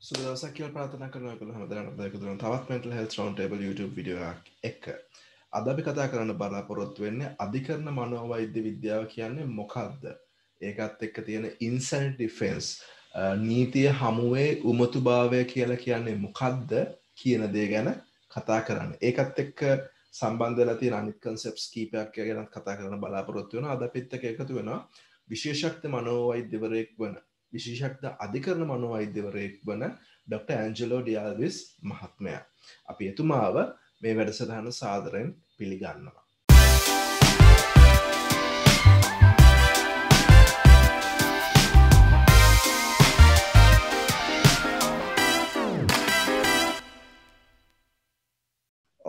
සුදවසක් කියල් පාතන කරන කළ හමදරන දකතුරන තවත් මෙටල් හෙල් රවන් ටබ YouTube විඩියක් එක අද අපි කතා කරන්න බලාපොරොත්තු වෙන්නේ අධිකරණ මනෝවෛද්‍ය විද්‍යාව කියන්නේ මොකක්ද ඒකත් එක්ක තියෙන ඉන්සන් ඩිෆෙන්ස් නීතිය හමුවේ උමතු භාවය කියලා කියන්නේ මොකක්ද කියන දේ ගැන කතා කරන්න ඒකත් එක්ක සම්බන්ධලා තියෙන අනිත් කන්සෙප්ස් කීපයක් ගැනත් කතා කරන බලාපොරොත්තු වෙන අද පිත්තක එකතු වෙනවා විශේෂක්ත මනෝවෛද්‍යවරයෙක් වන විශේෂක්ද අධිකරණ මනොවෛද්‍යවරයෙක් වන ඩොක්ට. ඇන්ජලෝ ඩියල්විස් මහත්මයා. අපි එතුමාව මේ වැඩසටහන සාදරයෙන් පිළිගන්නවා.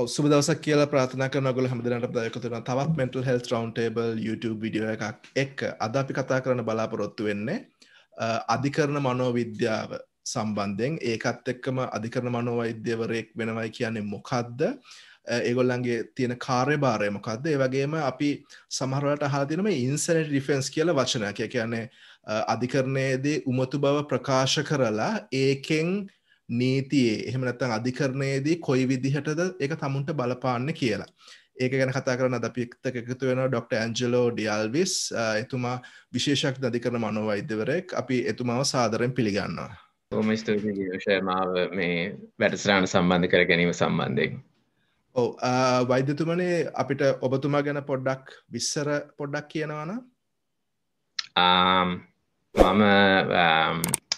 ඔස්සුබ දවසක් කියලා ප්‍රාථන කරනගල හමදනට දයකතුන තවත් මෙන්ටල් හෙල් රවන්ටේබල් YouTube විඩියෝ එකක් එක් අද අපි කතා කරන බලාපොරොත්තු වෙන්නේ අධිකරණ මනෝවිද්‍යාව සම්බන්ධයෙන් ඒකත් එක්කම අධිකරණ මනෝවෛද්‍යවරයෙක් වෙනවයි කියන්නේ මොකක්ද ඒගොල්ලන්ගේ තියෙන කාර්යභාරය මොකක්ද ඒ වගේම අපි සමහරවට හාතිනම ඉන්සනට ඩිෆෙන්ස් කියල වචනයක් කියන්නේ අධිකරණයේදී උමතු බව ප්‍රකාශ කරලා ඒකෙන් නීතියේ එහෙම නැත්තං අධිකරණයේදී කොයි විදිහටද එක තමුන්ට බලපාන්න කියලා. ඒක ගැන කතා කරන අද පික්තක එකතු වෙන ඩොක්ට. ඇන්ජලෝ ඩියල්විස් එතුමා විශේෂක් දදි කරන මනොවෛද්‍යවරෙක් අපි එතුමාව සාදරෙන් පිළිගන්නවා. තෝම ස්තුතියි යෝෂයමාව මේ වැඩසරාණ සම්බන්ධ කර ගැනීම සම්බන්ධයෙන්. ඔව වෛද්‍යතුමනේ අපිට ඔබතුමා ගැන පොඩ්ඩක් විස්සර පොඩ්ඩක් කියනවන මම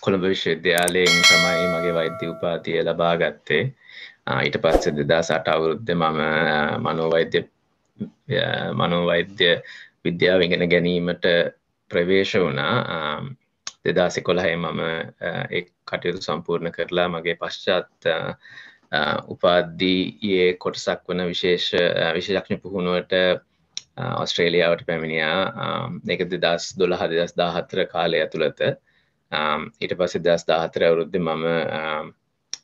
කොළඹ විශ්වවිද්‍යාලයෙන් තමයි මගේ වෛද්‍ය උපාතිය ලබා ගත්තේ ඊට පස්සේ දෙදා සට අවුරුද්ධ මම මනෝවෛද්‍ය මනෝවෛද්‍ය විද්‍යාව ඉගෙන ගැනීමට ප්‍රවේශ වුණා දෙදාසි කොළහය මම එක් කටයුතු සම්පූර්ණ කරලා මගේ පශ්චාත් උපාද්දීයේ කොටසක් වන විශේෂ විශේෂක්ෂණ පුහුණුවට ඔස්ට්‍රේලියාවට පැමිණියා එක දෙදස් දොළහ දෙදස් දාහතර කාලය ඇතුළත ඊට පස්සේ දස් දාහතර අවුරුද්ධ මම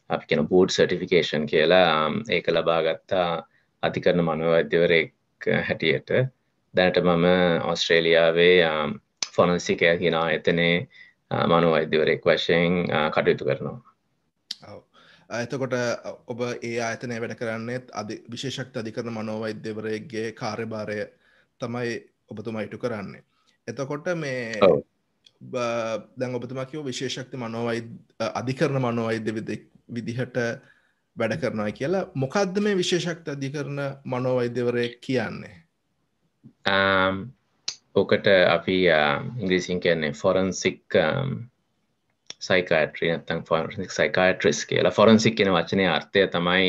අපි කෙන බූඩ් සටිෆිකේෂන් කියලා um, ඒක ලබාගත්තා අතිකරන මනුවෛද්‍යවරෙක් හැටියට දැනට මම ඔස්ට්‍රේලියාවේ ෆොනන්සිකය um, කියනා එතනේ uh, මනුවෛද්‍යවරෙක් වශයෙන් uh, කටයුතු කරනවා එතකොට ඔබ ඒ අතනය වැඩ කරන්නත් අධි විශේෂක්ත අධිකරන මනෝවෛද්‍යවරයගේ කාර්යභාරය තමයි ඔබතුමා ඉටු කරන්නේ එතකොට මේ දැන් ඔබතුමා කිව විශේෂක්ති මනෝවයි අධිකරන මනෝවෛද්‍ය විදිහට වැඩ කරනවා කියලා මොකක්ද මේ විශේෂක්ත අධිකරන මනෝවෛද්‍යවරය කියන්නේ ඕකට um, අපි um, ඉංග්‍රීසින් කියන්නේ ෆොරන්සික් සයිකාට්‍රී නැත්තම් ෆොරන්සික් සයිකාට්‍රිස් කියලා ෆොරන්සික් කියන වචනේ අර්ථය තමයි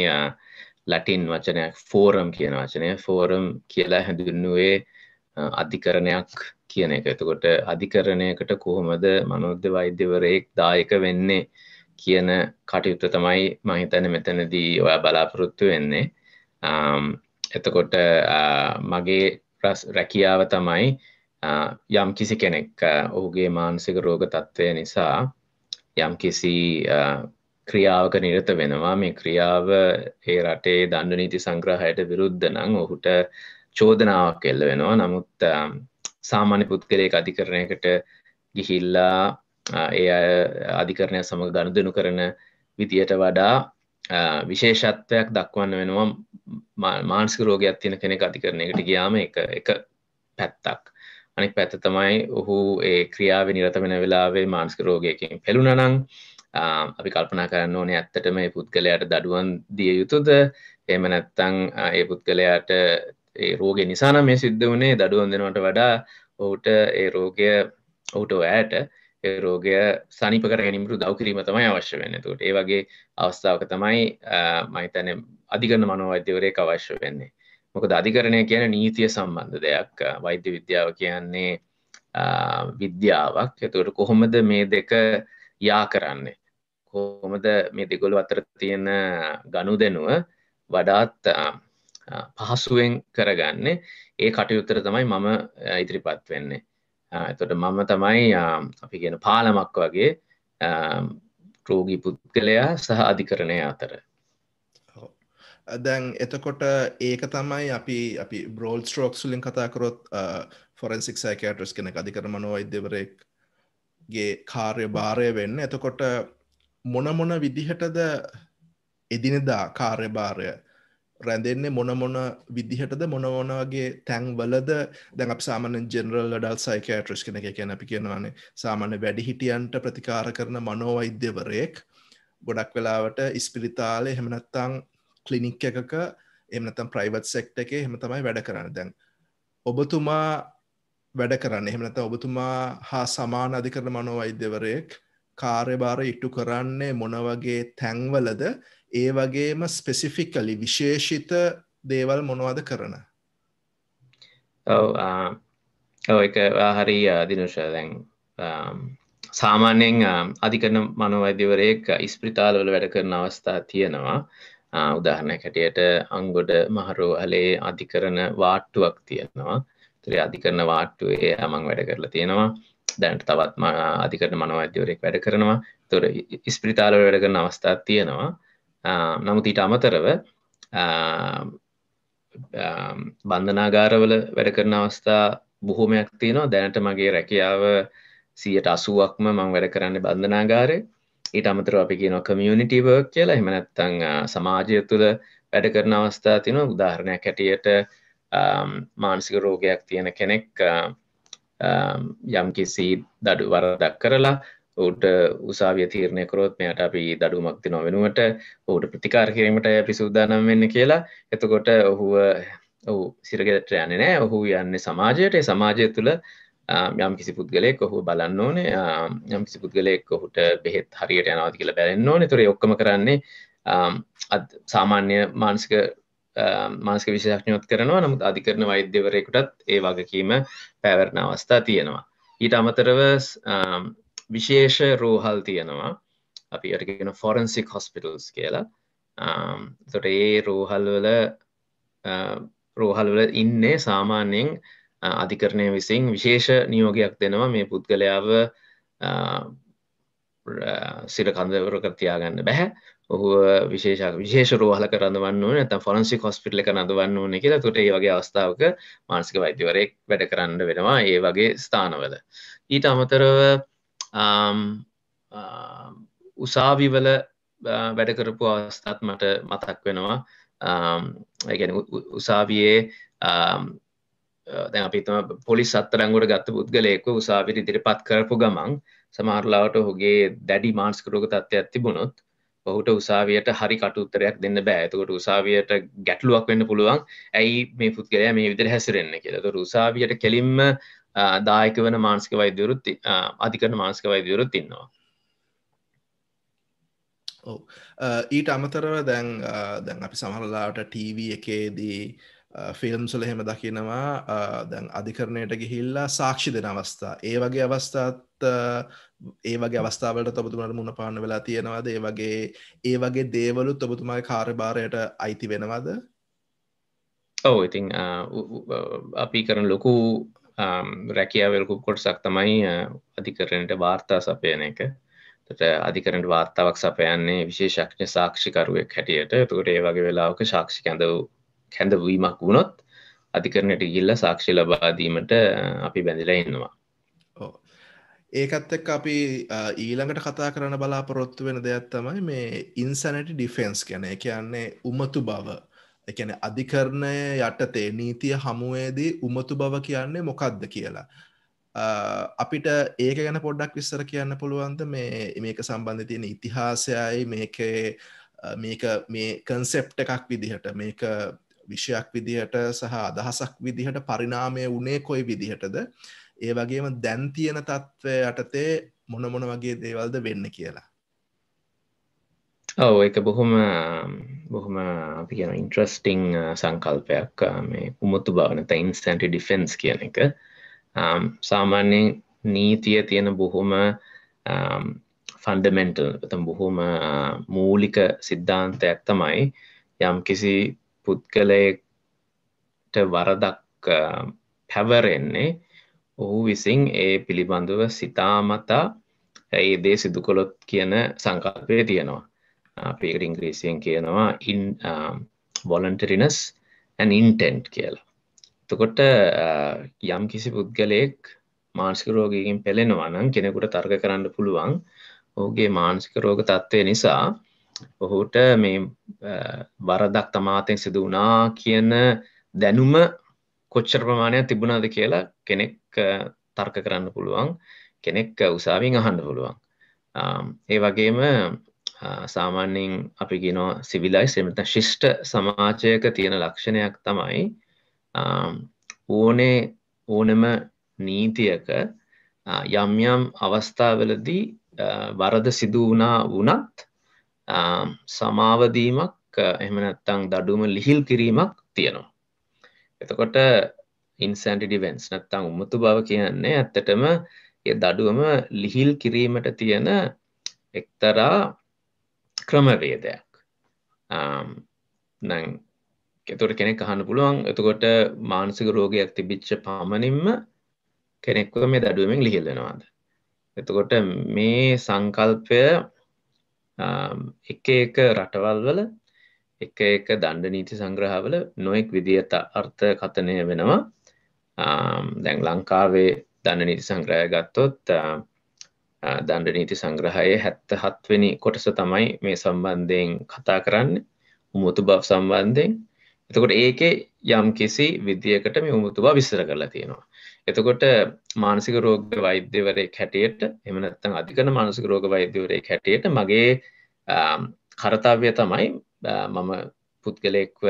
ලැටින් uh, වචනයක් ෆෝරම් කියන වචනය ෆෝරම් කියලා හැඳුන්වුවේ uh, අධිකරණයක් කියන එක එතකොට අධිකරණයකට කොහොමද මනෝද්‍ය වෛද්‍යවරයෙක් දායක වෙන්නේ කියන කටයුත්ත තමයි මහිතන මෙතනදී ඔයා බලාපොරොත්තු වෙන්නේ එතකොට මගේ රැකියාව තමයි යම් කිසි කෙනෙක් ඔහුගේ මානසික රෝග තත්ත්වය නිසා යම් කිසි ක්‍රියාවක නිරත වෙනවා මේ ක්‍රියාව ඒ රටේ දණ්ඩ නීති සංග්‍රහයට විරුද්ධ නම් ඔහුට චෝදනාවක් එල්ල වෙනවා නමුත් සාමාන්‍ය පුද්ගලයක අධිකරණයකට ගිහිල්ලා ඒ අය අධිකරණය සමඟ ගණදනු කරන විතියට වඩා විශේෂත්වයක් දක්වන්න වෙනවා මාන්සික රෝගයක් තියෙන කෙනෙක් අධිකරණයකට ගියාම එක එක පැත්තක් අනික් පැත්ත තමයි ඔහු ඒ ක්‍රියාව නිරත වෙන වෙලාවේ මාන්සික රෝගයකින් පෙළුණනං අපි කල්පනා කරන්න ඕනේ ඇත්තටම මේ පුද්ගලයාට දඩුවන් දිය යුතුද එහෙම නැත්තං ඒ පුද්ගලයාට ඒ රෝගය නිසාන මේ සිද්ධ වනේ දඩුවන් දෙනවට වඩා ඔහුට ඒ රෝගය ඔහුට ඔයාට රෝගය සනිප කර ගැනීමට දව් කිරීම තමයි අවශ්‍ය වෙන්න තුට ඒ වගේ අවස්ථාවක තමයි මහිතන අධිකරන මනෝවෛද්‍යවරයක අවශ්‍ය වෙන්නේ මොකද අධිකරණය කියන නීතිය සම්බන්ධ දෙයක් වෛද්‍ය විද්‍යාව කියන්නේ විද්‍යාවක් එතුවට කොහොමද මේ දෙක යා කරන්නේ කොහොමද මේ දෙගොලු අතර තියෙන ගණු දෙනුව වඩාත් පහසුවෙන් කරගන්නේ ඒ කටයුත්තර තමයි මම ඉදිරිපත් වෙන්නේ එතොට මම තමයි අපි කියන පාලමක් වගේ රෝගී පුද්ගලයා සහ අධිකරණය අතර දැන් එතකොට ඒක තමයි අපි අපි බ්‍රෝල් ස්ට්‍රෝක්ස්ුලින් කතාකරොත් ෆොරන්සික් සයිකටස් කෙනෙ අධිකරමනෝ අයිද්‍යවරෙක්ගේ කාර්ය භාරය වෙන්න එතකොට මොනමොන විදිහටද එදිනෙදා කාර්ය භාරය රැඳෙන්නේ මොනමොන විදිහටද මොනවොනගේ තැන්වලද දැන් අප සාමන ජෙනරල් ඩල් සයිකෑට්‍රස් කෙන එක කියන අපි කියනවානේ සාමාන්‍ය වැඩිහිටියන්ට ප්‍රතිකාර කරන මනෝවෛද්‍යවරයෙක් ගොඩක් වෙලාවට ඉස්පිරිතාලය හෙමනත්තං කලිනික් එකක එමනතම් ප්‍රයිවට් සෙක්ට එක හෙම තමයි වැඩ කරන්න දැන් ඔබතුමා වැඩ කරන්න එහෙමනත ඔබතුමා හා සමාන අධිකරන මනෝවෛද්‍යවරයෙක් කාර්යභාර ඉට්ටු කරන්නේ මොනවගේ තැන්වලද ඒ වගේම ස්පෙසිෆිකලි විශේෂිත දේවල් මොනවද කරන ඔව ඔව එක හරි දිනුෂ දැන් සාමාන්‍යයෙන් අධිකන මනොවෛද්‍යවරයෙක් ඉස්ප්‍රිතාලවල වැඩ කරන අවස්ථා තියෙනවා උදාහරණ කැටියට අංගොඩ මහරෝ අලේ අධිකරන වාට්ටුවක් තියෙනවා තුරේ අධිකරන වාට්ටුවේ අමං වැඩ කරලා තියෙනවා දැන්ට තවත් අධිකරන මනවෛද්‍යවරයෙක් වැඩ කරනවා තොර ඉස්ප්‍රිතාල වැඩ කරන අවස්ථාත් තියෙනවා නමුතිට අමතරව බන්ධනාගාරවල වැඩ කරන අවස්ථා බොහොමයක් තියෙනවා දැනට මගේ රැකියාව සියට අසුවක්ම මං වැඩ කරන්න බන්ධනාගාරය ඊට අමතර අපි කියන කමියනිිටීවර්ක් කියලා හිමනැත්තං සමාජය තුළ වැඩ කරන අවස්ථා තින උදාහරණයක් හැටියට මානසික රෝගයක් තියෙන කෙනෙක් යම්කිසි දඩු වරදක් කරලා ඔවුට උසාවිය තීරණය කරොත් මෙයට අපි දඩුමක් තිනව වෙනුවට ඔහුට ප්‍රතිකාර කිරීමට අපි සූදානම් වෙන්න කියලා එතකොට ඔහුව ඔහු සිරගෙදට යන්නේ නෑ ඔහු යන්නේ සමාජයට සමාජය තුළ යම් කිසි පුද්ගලෙක් ඔහු බලන්න ඕනේ යම් කිසි පුද්ගලෙක් ඔහුට බෙහෙත් හරියට යනවාද කියලා බැලන්න ඕනේ තොර ඔක්කම කරන්නේ සාමාන්‍ය මානසික මානසික විශෂඥයොත් කරනවා නමුත් අධිකරන වෛද්‍යවරයෙකුටත් ඒ වගකීම පැවරණ අවස්ථා තියෙනවා ඊට අමතරව විශේෂ රෝහල් තියෙනවා අපි අටගෙන ෆොරන්සික් හොස්පිටල්ස් කියලා තොට ඒ රෝහල්වල රෝහල්වල ඉන්නේ සාමාන්‍යයෙන් අධිකරණය විසින් විශේෂ නියෝගයක් දෙනවා මේ පුද්ගලයාව සිර කඳවරක තියාගන්න බැහැ ඔහු විශේෂ විශේෂ රෝහල කරඳවන්න ඇත ෆොරන්සි කොස්පිටල කරඳවන්න ඕන කියලා තුට ඒ වගේ අවස්ථාවක මානසික වෛතිවරයෙක් වැඩ කරන්න වෙනවා ඒ වගේ ස්ථානවල ඊට අමතරව Um, um, උසාවිවල වැඩකරපු අවස්ථත් මට මතක් වෙනවා ගැන um, උසාවියේ දැ අපිතම පොලිස් අත්තරංගුවට ගත්ත පුද්ගලයෙකු උසාවිරි දිරිපත් කරපු ගමන් සමහරලාවට ඔහුගේ දැඩි මාන්ස්කරෝග තත්ත්වයක් තිබුණොත් ඔහුට උසාවියට හරි කටුත්තරයක් දෙන්න බෑ එතකොට උසාවියට ගැටලුවක් වෙන්න පුළුවන් ඇයි මේ පුද්ගලයා මේ විදිර හැසිරෙන්න කියලතු උසාවියට කෙලින්ම දායක වන මානසික වෛදවරුත් අධිකරන මානසික වෛදවරුත් ඉන්නවා ඊට අමතරව දැන් දැන් අපි සමහරලාට ටීව එකේදී ෆිල්ම් සුල එහෙම දකිනවා දැන් අධිකරණයට ගිහිල්ලා සාක්ෂි දෙන අවස්ථා ඒ වගේ අවස්ථාත් ඒ වගේ අවස්ථාවලට තොබතුමට මුණ පාන්න වෙලා තියෙනවද ඒ වගේ ඒ වගේ දේවලුත් ඔබතුමාගේ කාර්භාරයට අයිති වෙනවද ඔව ඉතිං අපි කරන ලොකු රැකියාවල් කුක්කොටසක් තමයි අධිකරණයට වාර්තා සපයන එක තට අධිකරට වාර්තාවක් සපයන්නේ විශේෂක්ෂ සාක්ෂිකරුවක් හැටියට තුකට ඒ වගේ වෙලාවක ශක්ෂි කැඳව කැඳවීමක් වුණොත් අධිකරණයට ගිල්ල සාක්ෂි ලබාදීමට අපි බැඳිලා ඉන්නවා ඒකත් එක් අපි ඊළඟට කතා කරන බලාපොරොත්තු වෙන දෙයක් තමයි මේ ඉන්සනට ඩිෆෙන්ස් ගැන කියන්නේ උමතු බව එකන අධිකරණය යටතේ නීතිය හමුවේදී උමතු බව කියන්නේ මොකක්ද කියලා. අපිට ඒක ගැන පොඩ්ඩක් විස්සර කියන්න පුළුවන්ද මේ මේක සම්බන්ධ තියෙන ඉතිහාසයයි මේක මේක මේ කන්සෙප්ට එකක් විදිහට මේක විෂයක් විදිහට සහ අදහසක් විදිහට පරිනාමය වනේ කොයි විදිහටද ඒ වගේම දැන්තියන තත්ත්වය යටතේ මොන මොන වගේ දේවල්ද වෙන්න කියලා ඔව එක බොහොම බොහොම අපි කියන ඉන්ට්‍රස්ටිං සංකල්පයක් මේ උමුතු භාවනත ඉන්ස්ටන්ට ඩිෆෙන්ස් කියන එක සාමාන්‍යෙන් නීතිය තියෙන බොහොම ෆන්ඩමෙන්ටල් තම් බොහොම මූලික සිද්ධාන්තයක් තමයි යම් කිසි පුද්ගලයට වරදක් පැවරෙන්නේ ඔහු විසින් ඒ පිළිබඳව සිතාමතා ඒ දේ සිදුකොළොත් කියන සංකල්පය තියෙනවා අපේකට ඉංග්‍රීසියෙන් කියනවා ඉන් වොලන්ටරිනස් ඇන් ඉන්ටෙන්ට් කියලා තකොට uh, යම් කිසි පුද්ගලයෙක් මාන්සික රෝගයකින් පෙළෙනවනං කෙනෙකුට තර්ග කරන්න පුළුවන් ඔහුගේ මානසික රෝග තත්ත්වය නිසා ඔහුට මේ uh, වරදක් තමාතෙන් සිදු වනා කියන දැනුම කොච්චර ප්‍රමාණයක් තිබුණාද කියලා කෙනෙක් uh, තර්ක කරන්න පුළුවන් කෙනෙක් උසාවින් අහන්න පුළුවන් um, ඒ වගේම සාමාන්‍යයෙන් අපි ගනෝ සිවිලයිස් එමත ශිෂ්ට සමාජයක තියෙන ලක්ෂණයක් තමයි ඕනේ ඕනම නීතියක යම්යම් අවස්ථාවලදී වරද සිදුවනා වනත් සමාවදීමක් එහමනත්තං දඩුම ලිහිල් කිරීමක් තියෙනවා. එතකොට ඉන්සන්ටිඩිවෙන්ස් නැත්තං උමතු බව කියන්නේ ඇත්තටම දඩුවම ලිහිල් කිරීමට තියෙන එක්තරා ක්‍රමවේදයක් නැං එතුට කෙනෙක් අහන්න පුළුවන් එතකොට මානසික රෝගයක් තිබිච්ච පාමණින්ම කෙනෙක්ව මේ දඩුවමෙන් ලිහිල්ලෙනවාද එතකොට මේ සංකල්පය එක එක රටවල් වල එක එක දණ්ඩ නීති සංග්‍රහවල නොයෙක් විදිහට අර්ථ කතනය වෙනවා දැන් ලංකාවේ දන්න නීති සංග්‍රහය ගත්තොත් දණ්ඩ නීති සංග්‍රහයේ හැත්ත හත්වෙනි කොටස තමයි මේ සම්බන්ධයෙන් කතා කරන්න උමුතු බව සම්බන්ධයෙන් එතකොට ඒකේ යම් කිසි විදියකට මේ උමුතු බව විස්තර කරලා තියෙනවා. එතකොට මානසික රෝග වෛද්‍යවරයෙක් හැටියට එහෙම නැත්නම් අධිකරණ මානසික රෝග වෛද්‍යවරයෙක් හැටියට මගේ කර්තව්‍ය තමයි මම පුද්ගලයෙක්ව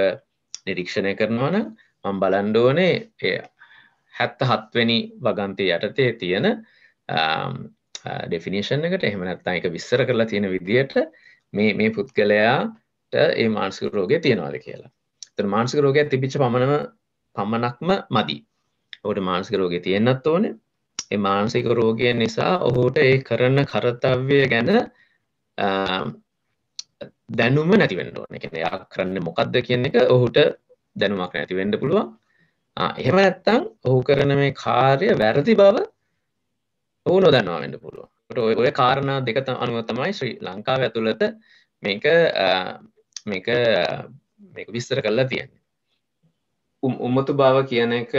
නිරීක්ෂණය කරනවා නම් මම බලන්න ඕනේ 77 වෙනි වගන්තිය යටතේ තියෙන ඩෙෆිනිෂන් එකට එහමනත් අයික විස්සර කරලා තියෙන විදියට මේ මේ පුද්ගලයාට ඒ මාන්සික රෝගය තියෙනවාද කියලා ත මාන්සික රෝගය තිබිච්ච පමණම පමණක්ම මදී ඔට මාන්සික රෝගය තියෙන්න්නත් ඕන ඒ මානසික රෝගය නිසා ඔහුට ඒ කරන්න කරතව්‍ය ගැන දැනුම නැතිවෙන්න ඕන එක යා කරන්න මොකක්ද කියන එක ඔහුට දැනුමක් නැතිවෙන්න පුළුවන් එහෙම නැත්තං ඔහු කරන මේ කාර්ය වැරදි බව ඔවු නොදන්නවාෙන්ට පුළුව ඔය කාරණා දෙක අනුව තමයි ශ්‍රී ලංකාව ඇතුළත මේක මේක මේක විස්තර කරලා තියන්නේ උමතු බව කියන එක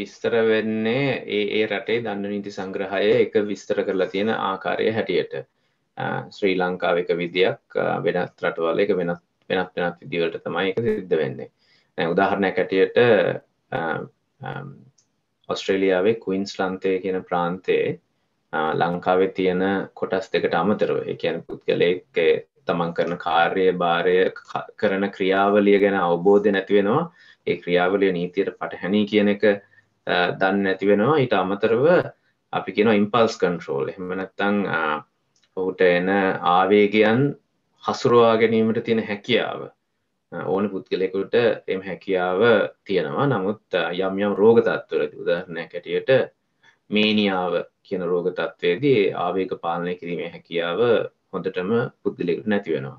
විස්තර වෙන්නේ ඒ ඒ රටේ දන්න නීති සංග්‍රහය එක විස්තර කරලා තියෙන ආකාරය හැටියට ශ්‍රී ලංකාව එක විදියක් වෙනත් රටවල එක වෙනත් වෙනත් වෙනත් විදිවලට තමයි එක සිද්ධ වෙන්නේ උදාහරණයක් හැටියට ඔස්ට්‍රේලියාවේ කුයින්ස් ලන්තය කියන ප්‍රාන්තයේ ලංකාවේ තියෙන කොටස් දෙකට අමතරව එකයන් පුද්ගලයෙක් තමන් කරන කාර්ය භාරය කරන ක්‍රියාවලිය ගැන අවබෝධ නැතිවෙනවා ඒ ක්‍රියාවලිය නීතියට පටහැනී කියන එක දන්න නැතිවෙනවා ඊට අමතරව අපි කියෙන ඉම්පල්ස් කන්ට්‍රෝල් එහමනැත්තං ඔහුට එන ආවේගයන් හසුරවා ගැනීමට තියෙන හැකියාව ඕන පුද්ගලෙකුට එම හැකියාව තියෙනවා නමුත් යම් යම් රෝගතත්වර උදරණය කැටියට මේනියාව කියන රෝග තත්ත්වයේදී ආවේග පාලනය කිරීමේ හැකියාව හොඳටම පුද්ගලෙකුට නැති වෙනවා.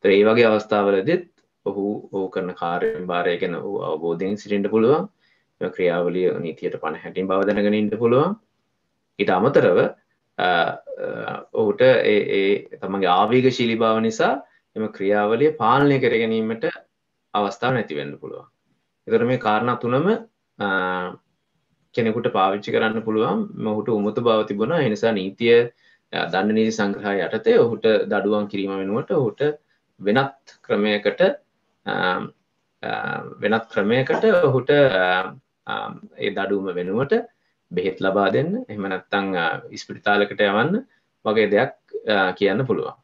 ඒතර ඒ වගේ අවස්ථාවලදීත් ඔහු ඕ කරන කාර්යයෙන් බාරය ගැන ඔහු අවබෝධයෙන් සිටින්න පුළුවන්. ඒ ක්‍රියාවලිය නීතියට පණ හැටින් බව දැනගෙන ඉන්න පුළුවන්. ඊට අමතරව ඔහුට ඒ ඒ තමන්ගේ ආවේගශීලී බව නිසා එම ක්‍රියාවලිය පාලනය කර ගැනීමට අවස්ථාව නැති වෙන්න පුළුවන්. ඒතර මේ කාරණා තුනම කෙනෙකුට පාවිච්චි කරන්න පුළුවන් මොහුට උමුතු බව තිබුණ එනිසා නීතිය දන්න නීති සංග්‍රහා යටතේ ඔහුට දඩුවන් කිරීම වෙනුවට ඔහුට වෙනත් ක්‍රමයකට වෙනත් ක්‍රමයකට ඔහුට ඒ දඩුවම වෙනුවට බෙහෙත් ලබා දෙන්න එහම නැත්තං ඉස්පිරිතාලකට යවන්න වගේ දෙයක් කියන්න පුළුවන්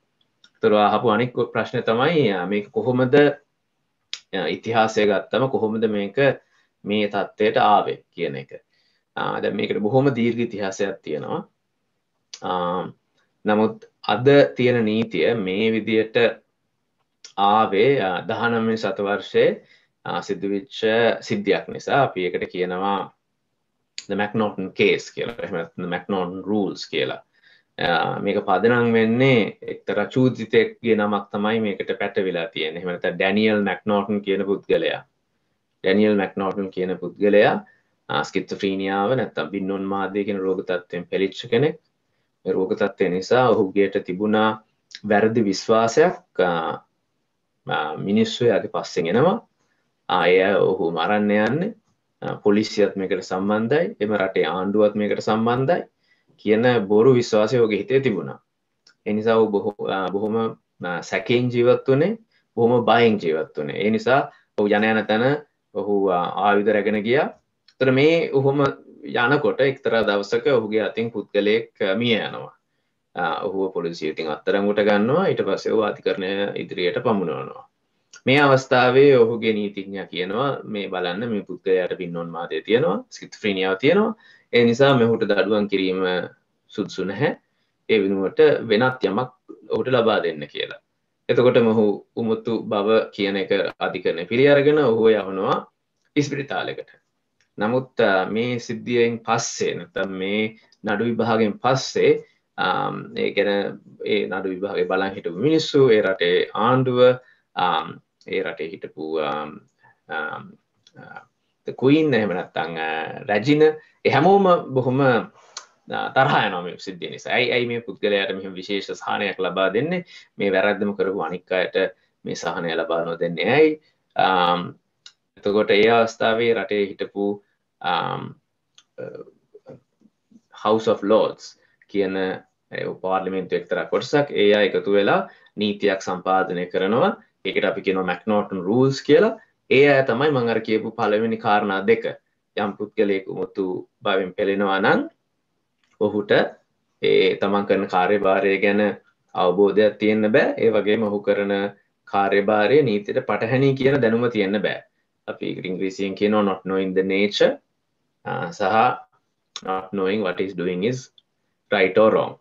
තුරවා හපු අනික් ප්‍රශ්න තමයි මේ කොහොමද ඉතිහාසය ගත්තම කොහොමද මේක මේ තත්ත්වයට ආවේ කියන එක දැ මේකට බොහොම දීර්ග තිහාසයක් තියෙනවා නමුත් අද තියෙන නීතිය මේ විදියට ආවේ දහනම්ම සතවර්ෂය සිද්ධවිච්ච සිද්ධියක් නිසා අපි එකට කියනවා මැක්නෝටන් කේස් කියලා මැක්නෝන් රූල්ස් කියලා මේක පදනං වෙන්නේ එක්තර චූතිතෙක්ගේ නමක් තමයි මේකට පැටවිලා තියෙන එහමත ඩැනියල් මැක්නෝටන් කියන පුද්ගලයා ඩැනියල් මැක්නෝටන් කියන පුද්ගලයා ස්කිත්තෆ්‍රීනිියාව නැත්තම් බින්නොන් මාදයකෙන රෝගතත්වයෙන් පෙළිච්ච කෙනෙක් රෝගතත්වය නිසා ඔහුගේට තිබුණා වැරදි විශ්වාසයක් මිනිස්සු ඇගේ පස්සෙනෙනවා ආය ඔහු මරන්න යන්නේ පොලිසියත් මේකට සම්බන්ධයි එම රටේ ආණ්ඩුවත් මේකට සම්බන්ධයි කියන බොරු විශ්වාසයෝගේ හිතේ තිබුණා එනිසා බොහොම සැකෙන් ජීවත් වනේ බොහොම බයින් ජීවත් වනේ ඒ නිසා ඔහු ජනයන තැන ඔහු ආයුධ රැගෙන ගියා තොර මේ ඔහොම යනකොට එක්තර දවසක ඔහුගේ අතින් පුද්ගලයෙක් මිය යනවා ඔහුව පොලිසිීතින් අත්තරමුට ගන්නවා ඉට පසේ වාතිකරණය ඉදිරියට පමුණවනවා මේ අවස්ථාවේ ඔහුගේ නීතිඥ කියනවා මේ බලන්න මේ පුද්ගලයට පින්නොන් මාතය තියෙනවා සිත් ්‍රීනිියාව තියෙනවා ඒ නිසා මෙහුට දඩුවන් කිරීම සුදුසු නැහැ ඒ වෙනුවට වෙනත් යමක් ඔහුට ලබා දෙන්න කියලා එතකොට මොහු උමුත්තු බව කියන එක අධිකරන පිළියරගෙන ඔහුව යවනවා ඉස්පිරිතාලෙකට නමුත් මේ සිද්ධියෙන් පස්සේ නැතම් මේ නඩු විභාගෙන් පස්සේ ඒ ගැන ඒ නඩු විභාගේ බලන් හිටපු මිනිස්සු ඒ රටේ ආණ්ඩුව ඒ රටේ හිටපු කුයින් එහෙම නැත්තං රැජින හැමෝම බොහොම තරහයනම සිද්ධිය නිසා ඇයි ඇයි මේ පුද්ගලයට මෙහම විශේෂ සහනයක් ලබා දෙන්නේ මේ වැරද්දම කරපු අනික්කායට මේ සහනය ලබානො දෙන්නේ ඇයි එතකොට ඒ අවස්ථාවේ රටේ හිටපු um, uh, House of Lords කියන eh, පාර්ලිමෙන්තු එක්තර කොටසක් ඒ එකතු වෙලා නීතියක් සම්පාධනය කරනවා එකට අපි කියන මැක්නෝටන් රූල්ස් කියලා ඒ අය තමයි මඟර කියපු පළවෙනි කාරණා දෙක යම් පුද්ගලයෙකු මුතු බවින් පෙළෙනවා නම් ඔහුට ඒ තමන් කරන කාර්යභාරය ගැන අවබෝධයක් තියෙන්න්න බෑ ඒ වගේ මහු කරන කාර්යභාරය නීතිට පටහැනි කියන දැනුම තියෙන්න්න බෑ අපි ඉංග්‍රීසියෙන් කියනෝ නොට නොයින්ද නේච සහ not knowing what is doing is right or wrong.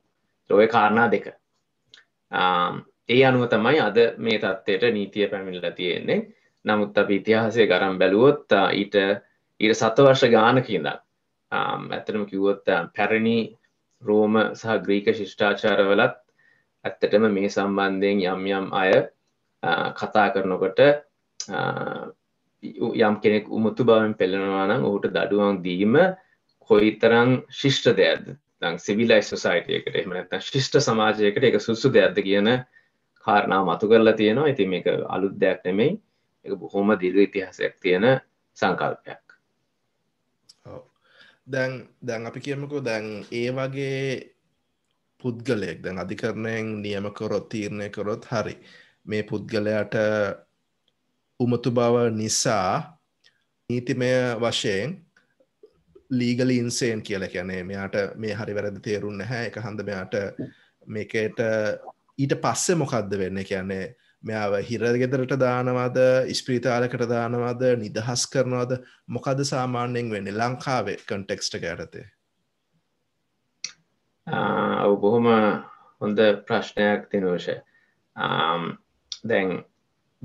ඔය කාරණා දෙක. ඒ අනුව තමයි අද මේ තත්ත්වයට නීතිය පැමිණිලා තියෙන්නේ. නමුත් අපි ඉතිහාසය ගරම් බැලුවොත් ඊට ඊට සතවර්ෂ ගානකින්ද ඇත්තටම කිව්වොත් පැරණි රෝම සහ ග්‍රීක ශිෂ්ඨාචාරවලත් ඇත්තටම මේ සම්බන්ධයෙන් යම් යම් අය කතා කරනකොට යම් කෙනෙක් උමතු බවෙන් පෙළෙනවානම් ඔහුට දඩුවන් දීම කොයිතරං ශිෂ්ට දෙයක්ද තං සිවිලයි සොසයිටයකට එහමනත ශිෂ්ට සමාජයකට එක සුස්සු දෙයක්ද කියන කාරණා මතු කරලා තියෙනවා ඉතින් මේක අලුත් දෙයක් නෙමෙයි එක බොහොම දිර්ග ඉතිහාසයක් තියෙන සංකල්පයක් දැන් දැන් අපි කියමකෝ දැන් ඒ වගේ පුද්ගලයෙක් දැන් අධිකරණයෙන් නියම කොරොත් තීරණය කරොත් හරි මේ පුද්ගලයාට උමතු බව නිසා නීතිමය වශයෙන් ලීගල ඉන්සේන් කියල කියැනේ මෙයාට මේ හරි වැරදි තේරුන් නැහැ එක හඳ මෙයාට මේකට ඊට පස්සේ මොකක්ද වෙන්න කියන්නේ මෙයාව හිරගෙදරට දානවද ඉස්ප්‍රීතාලකට දානවද නිදහස් කරනවද මොකද සාමාන්‍යයෙන් වෙන්න ලංකාවේ කන්ටෙක්ස්ට ඇරතේ ඔව බොහොම හොඳ ප්‍රශ්නයක් තිනෝෂ දැන්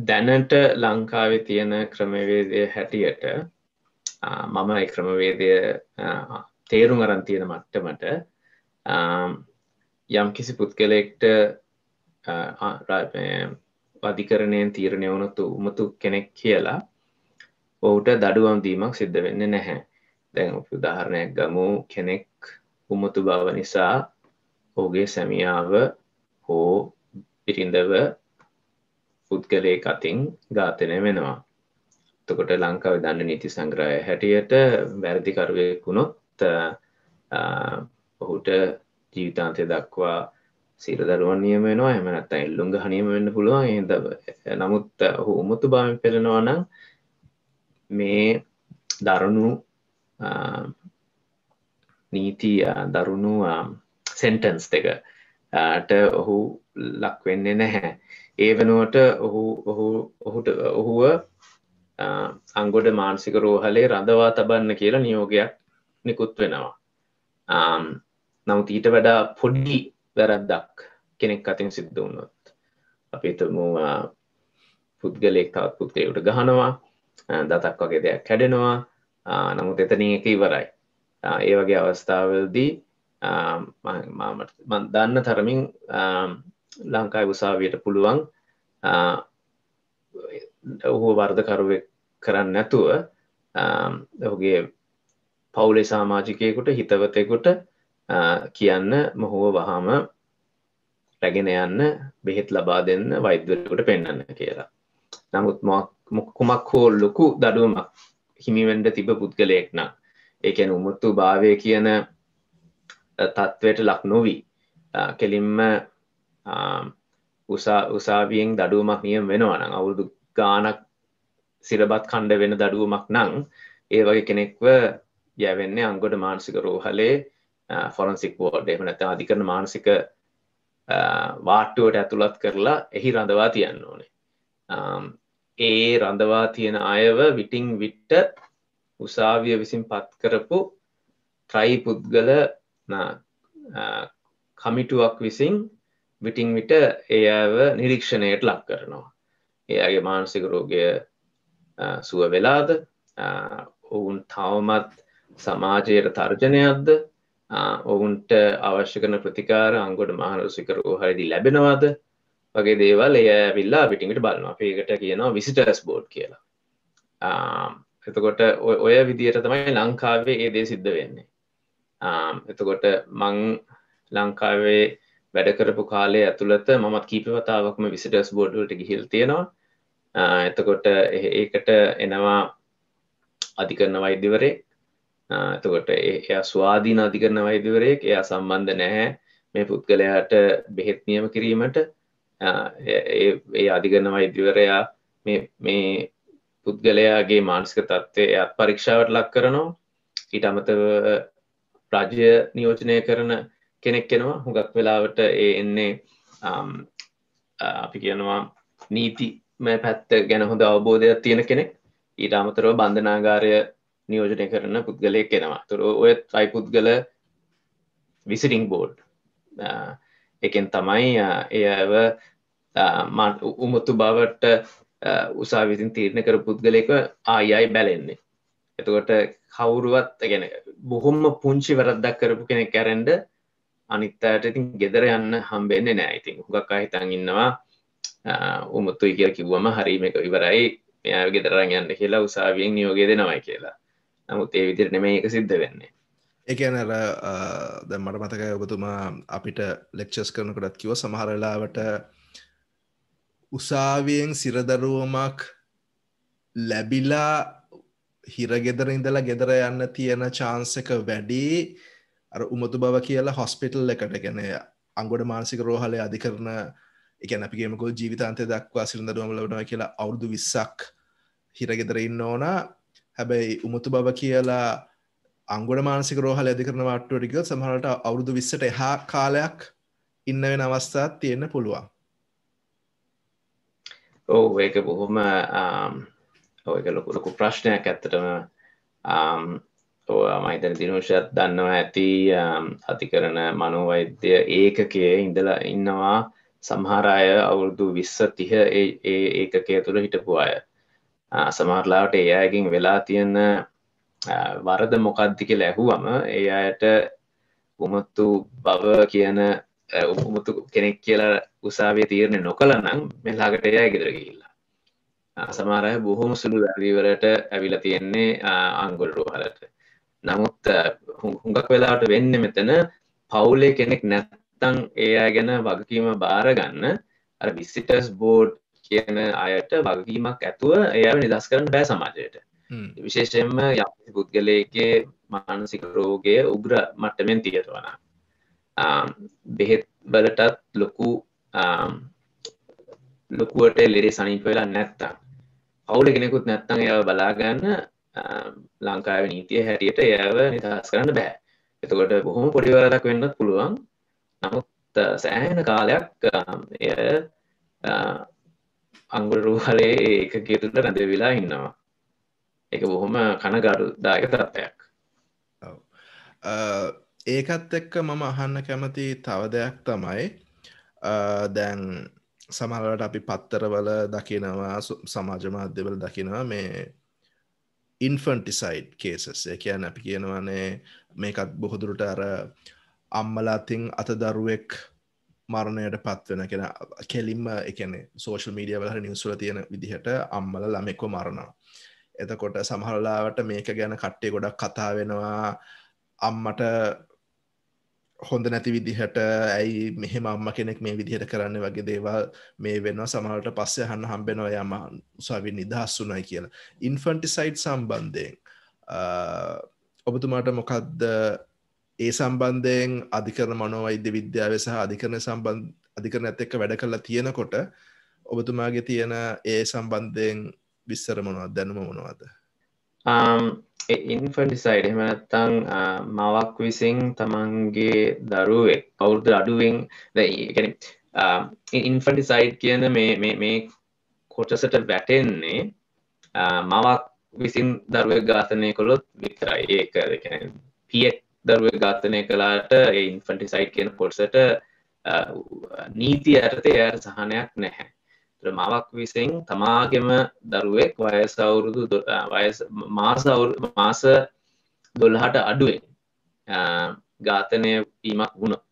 දැනට ලංකාවේ තියෙන ක්‍රමවේදය හැටියට මම ක්‍රමවේදය තේරුම් අරන් තියෙන මට්ටමට යම් කිසි පුද්ගලෙක්ට වධිකරණයෙන් තීරණය වුණුතු උමතු කෙනෙක් කියලා ඔහුට දඩුවම් දීමක් සිද්ධ වෙන්න නැහැ දැන් උදාහරණයක් ගමු කෙනෙක් උමතු බව නිසා ඔහුගේ සැමියාව හෝ පිරිඳව පුද්ගලයක අතින් ඝාතනය වෙනවා එතකොට ලංකාව දන්න නීති සංග්‍රහය හැටියට වැරදිකරුවෙකුණොත් ඔහුට ජීවිතාන්තය දක්වා සිරදරුවන් නියම වෙනවා එම නැත්තම් එල්ලුම් ගහනියම වෙන්න පුළුවන් ඒද නමුත් ඔහු උමුතු භාවයෙන් පෙළෙනවා නම් මේ දරුණු නීති දරුණු සෙන්ටන්ස් දෙක ට ඔහු ලක්වෙන්නේ නැහැ ඒ වෙනුවට ඔහු ඔහුට ඔහුව අංගොඩ මානසික රෝහලේ රඳවා තබන්න කියලා නියෝගයක් නිකුත් වෙනවා නමුත් ඊට වඩා පොඩි වැරද්දක් කෙනෙක් අතින් සිද්ධ වුණොත් අපිතම පුද්ගලෙක් තවත් පුද්ගලයට ගහනවා දතක් වගේ දෙයක් කැඩෙනවා නමුත් එතනින් එක ඉවරයි ඒ වගේ අවස්ථාවල්දී මම දන්න තරමින් ලංකායි උසාවියට පුළුවන් ඔහු වර්ධකරුව කරන්න නැතුව ඔහුගේ පවුලේ සාමාජිකයකුට හිතවතෙකුට කියන්න මොහුව වහාම රැගෙන යන්න බෙහෙත් ලබා දෙන්න වෛද්‍යවරකට පෙන්න්න කියලා නමුත් මොක්කුමක් හෝ ලොකු දඩුවමක් හිමිවෙන්ඩ තිබ පුද්ගලයෙක් නම් ඒකැන උමුත්තු භාවය කියන තත්ත්වයට ලක් නොවී කෙලින්ම උසා උසාවියෙන් දඩුවමක් නියම වෙනවන අවුරුදු ගානක් සිරබත් කණ්ඩ වෙන දඩුවමක් නං ඒ වගේ කෙනෙක්ව යැවෙන්නේ අංගොඩ මානසික රෝහලේ ෆොරන්සික් වෝඩ් එම නැත අධිකරන මානසික වාට්ටුවට ඇතුළත් කරලා එහි රඳවා තියන්න ඕනේ ඒ රඳවා තියෙන අයව විටිං විට්ට උසාවිය විසින් පත් කරපු ට්‍රයි පුද්ගල කමිටුවක් විසින් විටින් විට එයව නිරීක්ෂණයට ලක් කරනවා. එයාගේ මානසික රෝගය සුව වෙලාද ඔවුන් තවමත් සමාජයට තර්ජනයක්ද ඔවුන්ට අවශ්‍යකන ප්‍රතිකාර අංගොඩ මහනුසිකරූ හරිදි ලැබෙනවාද වගේ දේවල් එය විල්ලා පිටිමිට බලනවා ඒකට කියනවා විසිටස් බෝඩ් කියලා එතකොට ඔය විදියට තමයි ලංකාවේ ඒ දේ සිද්ධ වෙන්නේ එතකොට මං ලංකාවේ වැඩ කරපු කාලය ඇතුළත මමත් කීපවතාවක්ම විසිටස් බෝඩ්ලට ගිහිල් තියෙනවා එතකොට ඒකට එනවා අධිකරන වෛද්‍යවරේ එතකොට එයා ස්වාධීන අධිකරන වෛදවරයෙක් එයා සම්බන්ධ නැහැ මේ පුද්ගලයාට බෙහෙත් නියම කිරීමට ඒ අධිගරන වෛදවරයා මේ පුද්ගලයාගේ මානසික තත්ත්වය එයත් පරීක්ෂාවට ලක් කරනවා ඊට අමතව රාජ්‍ය නියෝජනය කරන කෙනෙක් කෙනවා හුඟක් වෙලාවට ඒ එන්නේ um, uh, අපි කියනවා නීති මේ පැත්ත ගැන හොඳ අවබෝධයක් තියෙන කෙනෙක් ඊට අමතරව බන්ධනාගාරය නියෝජනය කරන පුද්ගලය කෙනවා තුර ඔය ට්‍රයි පුද්ගල විසිටිං බෝඩ් uh, එකෙන් තමයි එයව uh, උමතු බවට උසා විසින් තීරණ කර පුද්ගලයක ආයයි බැලෙන්නේ එතකොට කවුරුවත් ගැන බොහොම පුංචි වැරද්දක් කරපු කෙනෙක් කැරෙන්ඩ අනිත්තාට ඉතින් ගෙදර යන්න හම්බෙන්නේ නෑ ඉතින් හුඟක් අහිතන් ඉන්නවා උමුත්තුයි කියලා කිව්වම හරීම එක ඉවරයි මෙයා ගෙදරන් යන්න කියලා උසාවියෙන් නියෝගය දෙනවයි කියලා නමුත් ඒ විදිහට නෙමෙයි ඒක සිද්ධ වෙන්නේ ඒ කියන්නේ අර දැන් මට මතකයි ඔබතුමා අපිට ලෙක්චර්ස් කරනකොටත් කිව්ව සමහර වෙලාවට උසාවියෙන් සිරදරුවමක් ලැබිලා හිරගෙදර ඉඳලා ගෙදර යන්න තියෙන චාන්ස එක වැඩි අර උමතු බව කියලා හොස්පිටල් එකට ගැන අංගොඩ මානසික රෝහලය අධිකරන එකන අපිගේමකොල් ජීවිතන්තය දක්වා සිරඳරුවම ලබනවා කියලා අවුදු විස්සක් හිරගෙදර ඉන්න ඕන හැබැයි උමුතු බව කියලා අංගොඩ මානසික රෝහල ඇදිකරන වට්ටුවටික සමහලට අවුරුදු විස්සට එහා කාලයක් ඉන්න වෙන අවස්ථාත් තියෙන්න පුළුවන් ඔව ඒක බොහොම ඔයක ලොකුලොකු ප්‍රශ්නයක් ඇත්තටම මහිතන තිනුෂයත් දන්නවා ඇති අතිකරන මනෝවෛද්‍ය ඒකකය ඉඳලා ඉන්නවා සමහරාය අවුරුදු විස්ස තිහ ඒකකය තුළ හිටපු අය සමහරලාට ඒ අයකින් වෙලා තියෙන වරද මොකක්දික ලැහුවම ඒ අයට උමත්තු බව කියන උපමුතු කෙනෙක් කියලා උසාවිය තීරණය නොකළ නම් මෙලාකට එයා ගෙදර ගිල්ලා සමාරය බොහොම සුළු වැරදිවලට ඇවිල තියෙන්නේ අංගොල් රෝහලට නමුත් හුඟක් වෙලාට වෙන්න මෙතන පවුලේ කෙනෙක් නැත්තං ඒයා ගැන වගකීම බාරගන්න අර විසිටස් බෝඩ් කියන අයට වගකීමක් ඇතුව එයා නිදස් කරන බෑ සමාජයට විශේෂයෙන්ම යම් පුද්ගලයගේ මානසික රෝගය උග්‍ර මට්ටමෙන් තියෙනවන බෙහෙත් බලටත් ලොකු ලොකුවට ලෙරේ සනිප වෙලා නැත්තම් අවුල කෙනෙකුත් නැත්තං ඒව බලාගන්න ලංකාව නීතිය හැටියට ඒව නිදහස් කරන්න බෑ එතකොට බොහොම පොඩිවරදක් වෙන්න පුළුවන් නමුත් සෑහෙන කාලයක් එය අංගුල් රූහලේ ඒක ගේතුට රැඳ වෙලා ඉන්නවා එක බොහොම කනගඩු දායක තත්ත්වයක් ඒකත් එක්ක මම අහන්න කැමති තව දෙයක් තමයි දැන් සමරලට අපි පත්තරවල දකිනවා සමාජ මාධ්‍යවල දකිනවා මේ ඉන්ෆන්ටිසයිඩ් කේසස් එකයන් අපි කියනවනේ මේකත් බොහොදුරට අර අම්මලාතින් අත දරුවෙක් මරණයට පත්වෙන කෙන කෙලින්ම එකන සෝෂල් මීඩිය වලහ නිවසුල තියෙන විදිහට අම්මල ළමෙක්ව මරණා එතකොට සමහරලාවට මේක ගැන කට්ටේ ගොඩක් කතා වෙනවා අම්මට හොඳ නැති විදිහට ඇයි මෙහෙම අම්ම කෙනෙක් මේ විදිහට කරන්න වගේ දේවල් මේ වෙනවා සමහලට පස්සේ හන්න හම්බෙනවා යම උසාවි නිදහස් වුනයි කියලා. ඉන්ෆන්ටිසයිට් සම්බන්ධයෙන් ඔබතුමාට මොකක්ද ඒ සම්බන්ධයෙන් අධිකරන මනෝවෛද්‍ය විද්‍යාව සහ අධිකරන සම්බන්ධ අධිකරන ඇත් එක්ක වැඩ කරලා තියෙනකොට ඔබතුමාගේ තියෙන ඒ සම්බන්ධයෙන් විස්සර මොනවත් දැනුම මොනවද? Um, ඉන්ෆන්ඩිසයිඩ් එහමනත්තං මවක් විසින් තමන්ගේ දරුවෙක් කවුරුද අඩුවෙන් දැයිගැන ඉන්ෆන්ඩිසයිඩ් කියන මේ කොටසට වැටෙන්නේ මවක් විසින් දරුව ඝාතනය කොළොත් විතරයි ඒක දෙන පියෙක් දරුව ඝාතනය කලාට ඉන්ෆන්ටිසයිට් කියන කොටසට නීති ඇතතේ යට සහනයක් නැහැ මවක් විසින් තමාගෙම දරුවෙක් වයස අවුරුදු මාස මාස දොල්හට අඩුවෙන් ඝාතනය වීමක් වුණොත්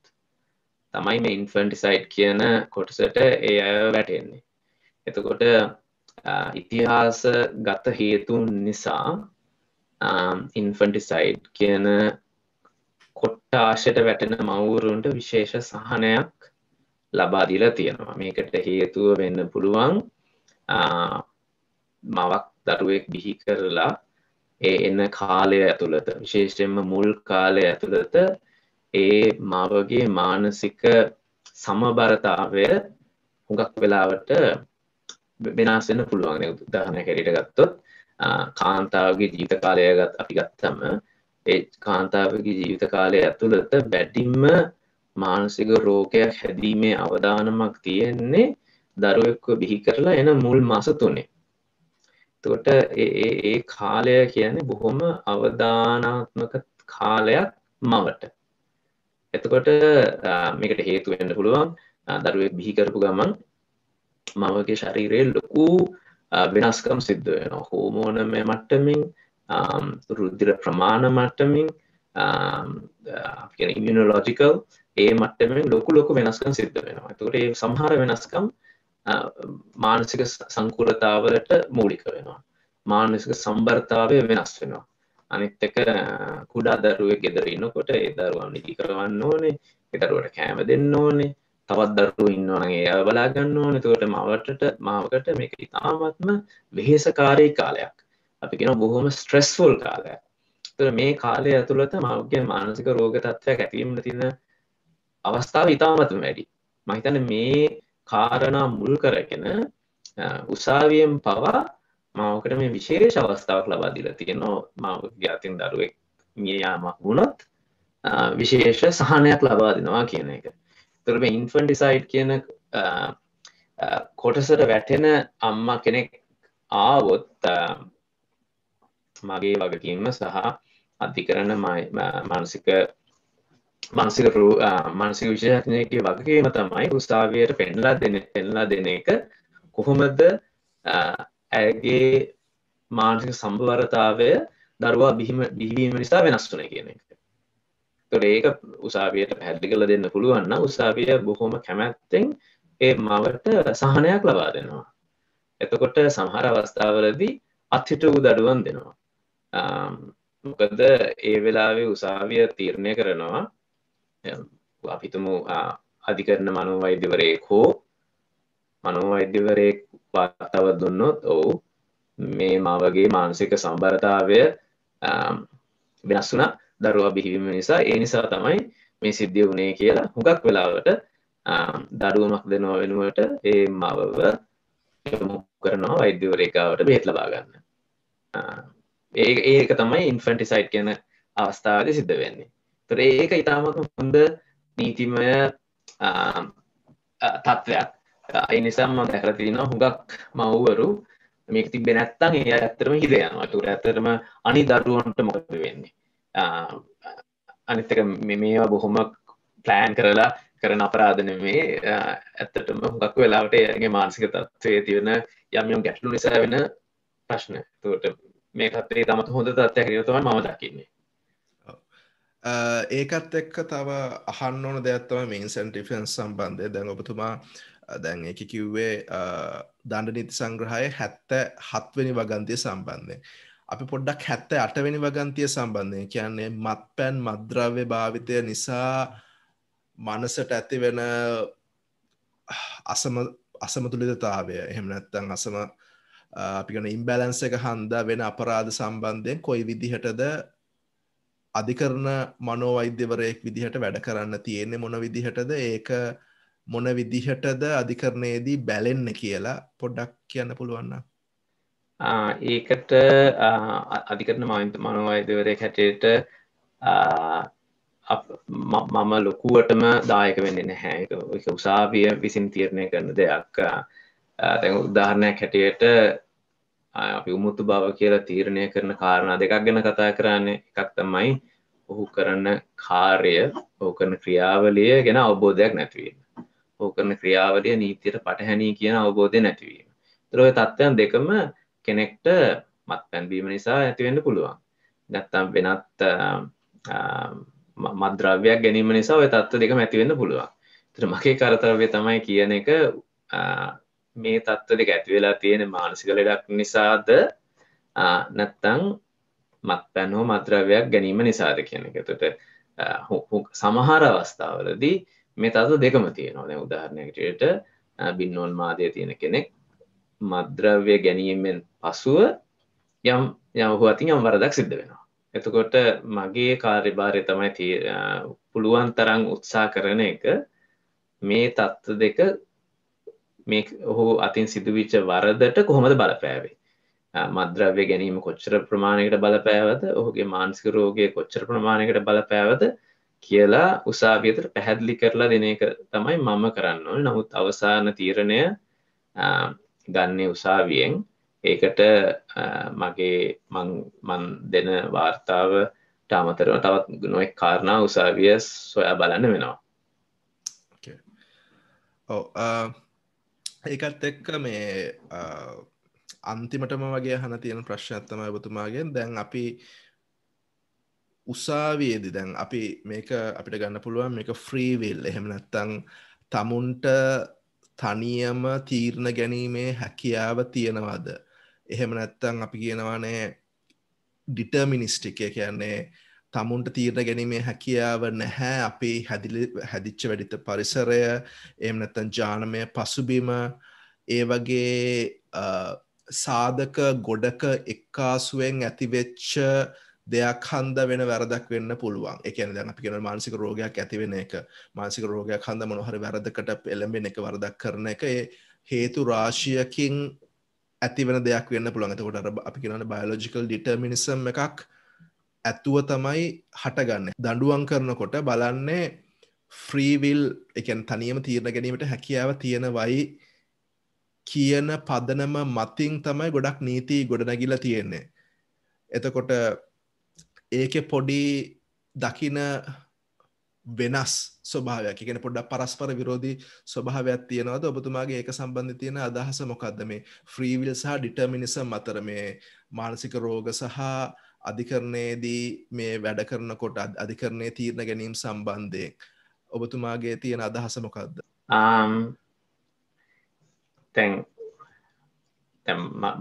තමයි මේ ඉන්ෆන්ටිසයිට් කියන කොටසට ඒ අය වැටෙන්නේ එතකොට ඉතිහාස ගත හේතුන් නිසා ඉන්ෆන්ටිසයිට් කියන කොට්ටාශයට වැටෙන මවුරුන්ට විශේෂ සහනයක් ලබා දීලා තියෙනවා මේකට හේතුව වෙන්න පුළුවන් මවක් දරුවෙක් බිහි කරලා ඒ එන්න කාලය ඇතුළත විශේෂයෙන්ම මුල් කාලය ඇතුළත ඒ මවගේ මානසික සමබරතාවය හුඟක් වෙලාවට වෙනස් වෙන්න පුළුවන් උදාහරණයක් හැටියට ගත්තොත් කාන්තාවගේ ජීවිත කාලය ගත් අපි ගත්තම ඒ කාන්තාවගේ ජීවිත කාලය ඇතුළත වැඩිම මානසික රෝගයක් හැදීමේ අවධානමක් තියෙන්නේ දරුවෙක්ව බිහි කරලා එන මුල් මස තුනේ. එතකොට ඒ කාලය කියන්නේ බොහොම අවධානාත්මක කාලයක් මවට. එතකොට මේකට හේතු වෙන්න පුළුවන් දරුවෙක් බිහි කරපු ගමන් මවගේ ශරීරයේ ලොකු වෙනස්කම් සිද්ධ වෙනවා. හෝමෝනමය මට්ටමින් රුද්දිර ප්‍රමාණ මට්ටමින් ඉමියනොලොජිකල් ඒ මට්ටමෙන් ලොකු ලොකු වෙනස්කම් සිද්ධ වෙනවා තුරේ සමහර වෙනස්කම් මානසික සංකුලතාවලට මූලික වෙනවා මානසික සම්බර්තාවය වෙනස් වෙනවා අනිත් එක කුඩා දරුවේ ගෙදර ඉන්නකොට ඒ දරුවා නිදි කරවන්න ඕනේ ඒ දරුවට කෑම දෙන්න ඕනේ තවත් දරුවෝ ඉන්නවනම් ඒ අය බලා ගන්න ඕනේ එතකොට මවටට මාවකට මේක ඉතාමත්ම වෙහෙසකාරී කාලයක් අපි කියන බොහොම ස්ට්‍රෙස්ෆුල් කාලයක් එතකොට මේ කාලය ඇතුළත මවගේ මානසික රෝග තත්ත්වයක් ඇතිවීමට තියෙන අවස්ථාව ඉතාමත්ම වැඩි මහිතන මේ කාරණා මුල් කරගෙන උසාවියෙන් පවා මවකට මේ විශේෂ අවස්ථාවක් ලබාදිල තියෙනවා මවගේ අතින් දරුවෙක් මිය යාමක් වුණොත් විශේෂ සහනයක් ලබා දෙනවා කියන එක තුරම ඉන්ෆන්ටිසයිට් කියන කොටසට වැටෙන අම්මා කෙනෙක් ආවොත් මගේ වගකීම සහ අධිකරන මානසික මානසික මානසික විශේෂඥයගේ වගේම තමයි උසාවියට පෙන්ලා දෙන පෙන්ලා දෙන එක කොහොමද ඇගේ මානසික සම්භවරතාවය දරුවා බිහිම බිහිවීම නිසා වෙනස් වන කියන එක තොට ඒක උසාවියට පැහැදිි කළ දෙන්න පුළුවන්න උසාවිය බොහොම කැමැත්තෙන් ඒ මවට සහනයක් ලබා දෙනවා එතකොට සමහර අවස්ථාවලදී අත්හිට වූ දඩුවන් දෙනවා මොකද ඒ වෙලාවේ උසාවිය තීරණය කරනවා අපිතුමු අධිකරන මනුවෛද්‍යවරයෙක් හෝ මනුවෛද්‍යවරයෙක් පාතව දුන්නොත් ඔවු මේ මවගේ මානසික සම්බරතාවය වෙනස් වුන දරුවා බිහිවීම නිසා ඒ නිසා තමයි මේ සිද්ධිය වුණේ කියලා හුඟක් වෙලාවට දඩුවමක් දෙනව වෙනුවට ඒ මවව යොමු කරනවා වෛද්‍යවරේකාවට බේත් ලබාගන්න ඒ ඒක තමයි ඉන්ෆන්ටිසයිට් කියන අවස්ථාවද සිද්ධ වෙන්නේ තොර ඒක ඉතාමත් හොඳ නීතිමය තත්ත්වයක් අයි නිසා ම දැකරතින හුඟක් මව්වරු මේක තිබෙන නැත්තන් ඒ ඇත්තරම හිදයනතුර ඇතරම අනි දරුවන්ට මොකද වෙන්නේ අනිතක මේවා බොහොම ප්ලෑන් කරලා කරන අපරාධන මේ ඇත්තටම හුඟක් වෙලාවට ඒගේ මාන්සික තත්වය තිවෙන යම්යම් ගැටලු නිසා වෙන ප්‍රශ්න තුට මේ කත්තේ තමත් හොඳ තත්යක් යතුවන් මම දකින්නේ ඒකත් එක්ක තව අහන්න ඕන දෙයක්ත්තව මේන් සැන්ටිෆන්ස් සම්බන්ධය දැන් ඔබතුමා දැන් එක කිව්වේ දණ්ඩ නීති සංග්‍රහය හැත්ත හත්වනි වගන්තිය සම්බන්ධය අපි පොඩ්ඩක් හැත්ත අටවැනි වගන්තිය සම්බන්ධය කියන්නේ මත් පැන් මද්‍රව්‍ය භාවිතය නිසා මනසට ඇති වෙන අසම අසමතුලිතතාවය එහෙම නැත්තං අසම අපිගන ඉම්බැලන්ස එක හන්දා වෙන අපරාධ සම්බන්ධයෙන් කොයි විදිහටද අධිකරණ මනෝවෛද්‍යවරයෙක් විදිහට වැඩ කරන්න තියෙන්නේ මොන විදිහටද ඒක මොන විදිහටද අධිකරණයේදී බැලෙන්න කියලා පොඩ්ඩක් කියන්න පුළුවන්න ඒකට අධිකරන මයින්ත මනෝවෛදවරය හැටේට මම ලොකුවටම දායක වෙන්න නැහැ එක උසාවිය විසින් තීරණය කරන දෙයක් තැ උදාහරණයක් හැටියට අපි උමුත්තු බව කියලා තීරණය කරන කාරණා දෙකක් ගැන කතා කරන්න එකක් තමයි ඔහු කරන කාර්ය ඔහු කරන ක්‍රියාවලිය ගැන අවබෝධයක් නැතිවීම ඔහු කරන ක්‍රියාවලිය නීතියට පටහැනී කියන අවබෝධය නැතිවීම තුරඔය තත්ත්වයන් දෙකම කෙනෙක්ට මත් පැන්බීම නිසා ඇතිවෙන්න පුළුවන් නැත්තම් වෙනත් මද්‍රව්‍යයක් ගැනීම නිසා ඔය තත්ව දෙක ඇතිවෙන්න පුළුවන් තර මගේ කරතරවය තමයි කියන එක මේ තත්ත්ව දෙක ඇති වෙලා තියෙන මානසික ලෙඩක් නිසාද නැත්තං මත්පැන් හෝ මත්ද්‍රව්‍යයක් ගැනීම නිසාද කියන එකතට සමහර අවස්ථාවලදී මේ තත්ත්ව දෙකම තියෙනවා දැන් උදාහරණයකට බින්නෝන් මාදය තියෙන කෙනෙක් මද්‍රව්‍ය ගැනීමෙන් පසුව යම් යවහු අතින් යම් වරදක් සිද්ධ වෙනවා එතකොට මගේ කාර්යභාරය තමයි පුළුවන් තරම් උත්සා කරන එක මේ තත්ත්ව දෙක මේ ඔහු අතින් සිදුවිච්ච වරදට කොහොමද බලපෑවේ මද්‍රව්‍ය ගැනීම කොච්චර ප්‍රමාණයකට බලපෑවද ඔහුගේ මාන්සික රෝගය කොච්චර ප්‍රමාණයකට බලපෑවද කියලා උසාවියතට පැහැදිලි කරලා දෙන එක තමයි මම කරන්න ඕන නමුත් අවසාන තීරණය ගන්නේ උසාවියෙන් ඒකට මගේ මන් දෙන වාර්තාව ටාමතරව තවත් නොෙක් කාරණා උසාවිය සොයා බලන්න වෙනවා ඔව oh, ඒකත් එක්ක මේ අන්තිමටම වගේ හන තියෙන ප්‍රශ්න ඇත්තම ඔබතුමාගෙන් දැන් අපි උසාවේදි දැන් අපි මේක අපිට ගන්න පුළුවන් මේක ෆ්‍රීවිල් එහෙම නැත්තං තමුන්ට තනියම තීරණ ගැනීමේ හැකියාව තියෙනවාද එහෙම නැත්තං අපි කියනවානේ ඩිටර්මිනිස්ටිකය කියන්නේ තමුන්ට තීරණ ගැනීමේ හැකියාව නැහැ අපි හැදිච්ච වැඩිත පරිසරය එම නැතන් ජානමය පසුබිම ඒ වගේ සාධක ගොඩක එක්කාසුවෙන් ඇතිවෙච්ච දෙයක් හන්ද වෙන වැරදක් වෙන්න පුළුවන් එකන දැන අපි කියෙන මානසික රෝගයක් ඇතිවෙන එක මානසික රෝගයක් හන්ද මොහරි වැරදකට එළඹෙන එක වරදක් කරන එක හේතු රාශියකින් ඇතිවෙන දෙයක් වන්න පුළන්ගතකොට අපි කියන බයලෝජිකල් ඩිටර්මිනිසම් එකක් ඇත්තුව තමයි හටගන්න දඩුවන් කරනකොට බලන්නේ ෆ්‍රීවිල් එකන් තනියම තීරණ ගැනීමට හැකියාව තියෙනවයි කියන පදනම මතින් තමයි ගොඩක් නීති ගොඩනැගිල තියෙන්නේ එතකොට ඒක පොඩි දකින වෙනස් ස්වභාවයක් එකෙන පොඩ්ඩක් පරස්පර විරෝධී ස්වභාවයක් තියෙනවද ඔබතුමාගේ ඒක සම්බන්ධ තියෙන අදහස මොකක්ද මේ ෆ්‍රීවිල් සහ ඩිටර්මිනිසම් අතර මේ මානසික රෝග සහ අධිකරණයේදී මේ වැඩ කරනකොට අධිකරණය තීරණ ගැනීම් සම්බන්ධයෙන් ඔබතුමාගේ තියෙන අදහස මොකක්ද තැන්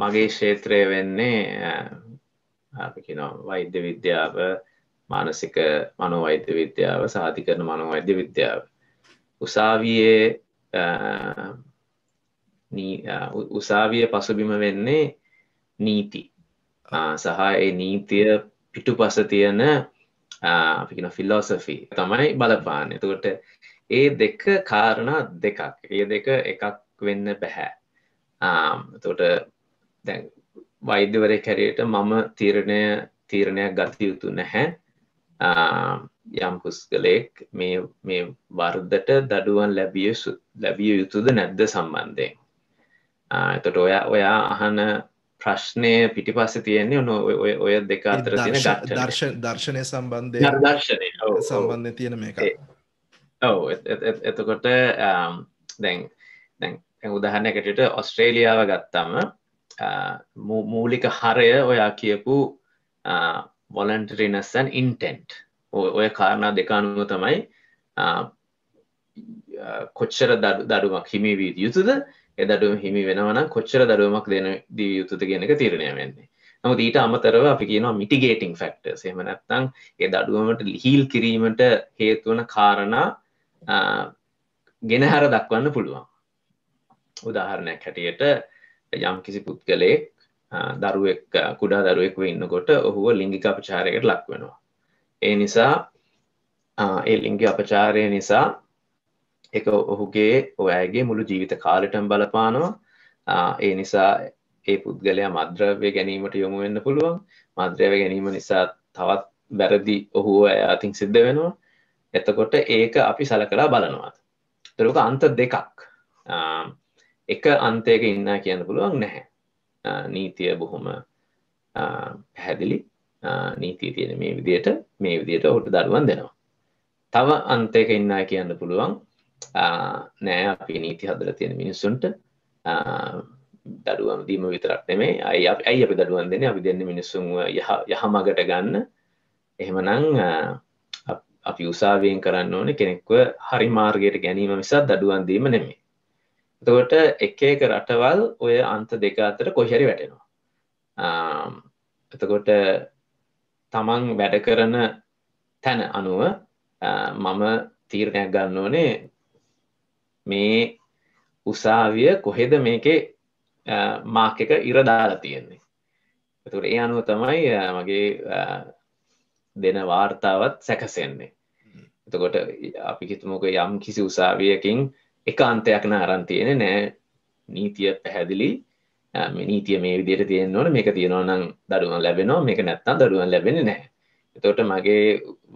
මගේ ක්ෂේත්‍රය වෙන්නේ වෛද්‍ය විද්‍යාව මානසික මනෝවෛද්‍ය විද්‍යාව සාධිකරන මනෝවෛද්‍ය විද්‍යාව උසාවියේ උසාවිය පසුබිම වෙන්නේ නීති සහ ඒ නීතිය පිටු පස තියෙන අපින ෆිල්ලෝසෆී තමයි බලපාන එතුකොට ඒ දෙක කාරණා දෙකක් ඒ දෙක එකක් වෙන්න බැහැ තොට දැන් වෛද්‍යවර කැරයට මම තීරණය තීරණයක් ගත යුතු නැහැ යම් පුස්කලෙක් මේ වර්ධට දඩුවන් ලැබිය ලැබිය යුතුද නැද්ද සම්බන්ධයෙන් එතට ඔයා ඔයා අහන ප්‍රශ්නය පිටිපස්ස තියෙන්නේ ඔන ඔය දෙක අතර තියෙන දර්ශ දර්ශනය සම්බන්ධය දර්ශනය සම්බන්ධය තියෙන මේක ඔව එතකොට දැන් දැන් උදහන්නකටට ඔස්ට්‍රේලියාව ගත්තම මූලික හරය ඔයා කියපු වොලන්ටරිනස්සන් ඉන්ටෙන්ට් ඔය කාරණා දෙකානුව තමයි කොච්චර දඩුමක් හිමිවී යුතුද ඒ දඩුවම හිමි වෙනවන කොච්චර දඩුවමක් දෙන දී යුතුද කියෙනක තීරණය වෙන්නේ නමුත් ඊට අමතරව අපි කියනවා මිටිගේටිං ෆැක්ට සේම නැත්තං ඒ දඩුවමට ලිහිල් කිරීමට හේතුවන කාරණා ගෙනහැර දක්වන්න පුළුවන් උදාහරණයක් හැටියට යම් කිසි පුද්ගලයෙක් දරුවෙක් කුඩා දරුවෙක්ව ඉන්නකොට ඔහුව ලිංගික අපචාරයකට ලක්වෙනවා. ඒ නිසා ඒ ලිංගි අපචාරය නිසා එක ඔහුගේ ඔයගේ මුළු ජීවිත කාලටම් බලපානවා ඒ නිසා ඒ පුද්ගලයා මද්‍රව්‍ය ගැනීමට යොමු වෙන්න පුළුවන් මද්‍රව ගැනීම නිසා තවත් බැරදි ඔහු ඇය අතින් සිද්ධ වෙනවා එතකොට ඒක අපි සල කලා බලනවා තරුක අන්ත දෙකක් එක අන්තයක ඉන්න කියන්න පුළුවන් නැහැ නීතිය බොහොම පැහැදිලි නීතිය තියෙන මේ විදියට මේ විදියට ඔට දරුවන් දෙනවා තව අන්තයක ඉන්න කියන්න පුළුවන් නෑ අපි නීති හදල තියෙන මිනිස්සුන්ට දඩුවම් දීම විතරක් නෙමේ අයි ඇයි අපි දඩුවන් දෙන අපි දෙන්න මිනිස්සුන් යහ මගට ගන්න එහෙමනං අපි උසාවියෙන් කරන්න ඕන කෙනෙක්ව හරි මාර්ගයට ගැනීම නිසා දඩුවන් දීම නෙමේ එතකොට එක එක රටවල් ඔය අන්ත දෙක අතර කොහරි වැටෙනවා එතකොට තමන් වැඩ කරන තැන අනුව මම තීරණයක් ගන්න ඕනේ මේ උසාවිය කොහෙද මේකේ මාක එක ඉරදාලා තියෙන්නේ තුර ඒ අනුව තමයි මගේ දෙන වාර්තාවත් සැකසෙන්නේ එතකොට අපි හිතුමක යම් කිසි උසාවියකින් එක අන්තයක්න අරන් තියෙන නෑ නීතිය පැහැදිලි නීතිය මේ විදිර තියෙන් ඕන මේක තියෙනවනම් දරුවන් ලැබෙනවා මේක නැත්තම් දරුවන් ලැබෙන නෑ එතොට මගේ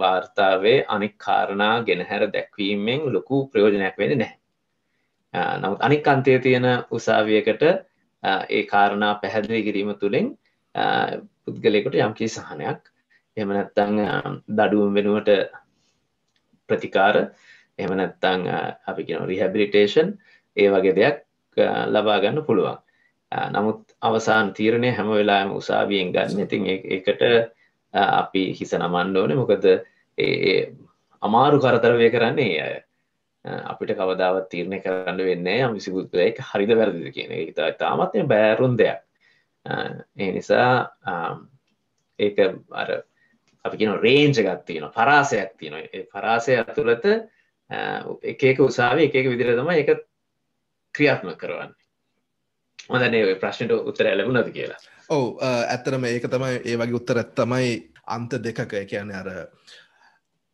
වාර්තාවේ අනික් කාරණා ගෙනහැර දැක්වීමෙන් ලොකු ප්‍රයෝජනයක් වෙන නෑ නමුත් අනික් අන්තය තියෙන උසාවියකට ඒ කාරණා පැහැදිලි කිරීම තුළින් පුද්ගලෙකුට යම්කි සහනයක් එමනැත්තං දඩුවම් වෙනුවට ප්‍රතිකාර එමනැත්තං අපි කෙන රිහැබිලිටේෂන් ඒ වගේ දෙයක් ලබාගන්න පුළුවන් නමුත් අවසාන් තීරණය හැම වෙලාම උසාවියෙන් ගන්න ඉතින් එකට අපි හිස නමන්න ඕන මොකද ඒ අමාරු කරතරවය කරන්නේ අපිට කවදාවත් තීරණය කරන්න වෙන්නේ අමිසිබුද්දයක හරිද වැරදිද කියන එක තාමත් බෑරුන් දෙයක් ඒ නිසා ඒක අර අපි කියන රේන්ජ එකක් තියෙන පරාසයක් තියෙන ඒ පරාසය ඇතුළත එකක උසාාව එකක විදිර තම එක ක්‍රියාත්ම කරවන්න හොඳනේ ඔය ප්‍රශ්නයට උත්තර ඇලබුණද කියලා ඔවු ඇත්තරම ඒක තමයි ඒ වගේ උත්තර තමයි අන්ත දෙකක කියන්නේ අර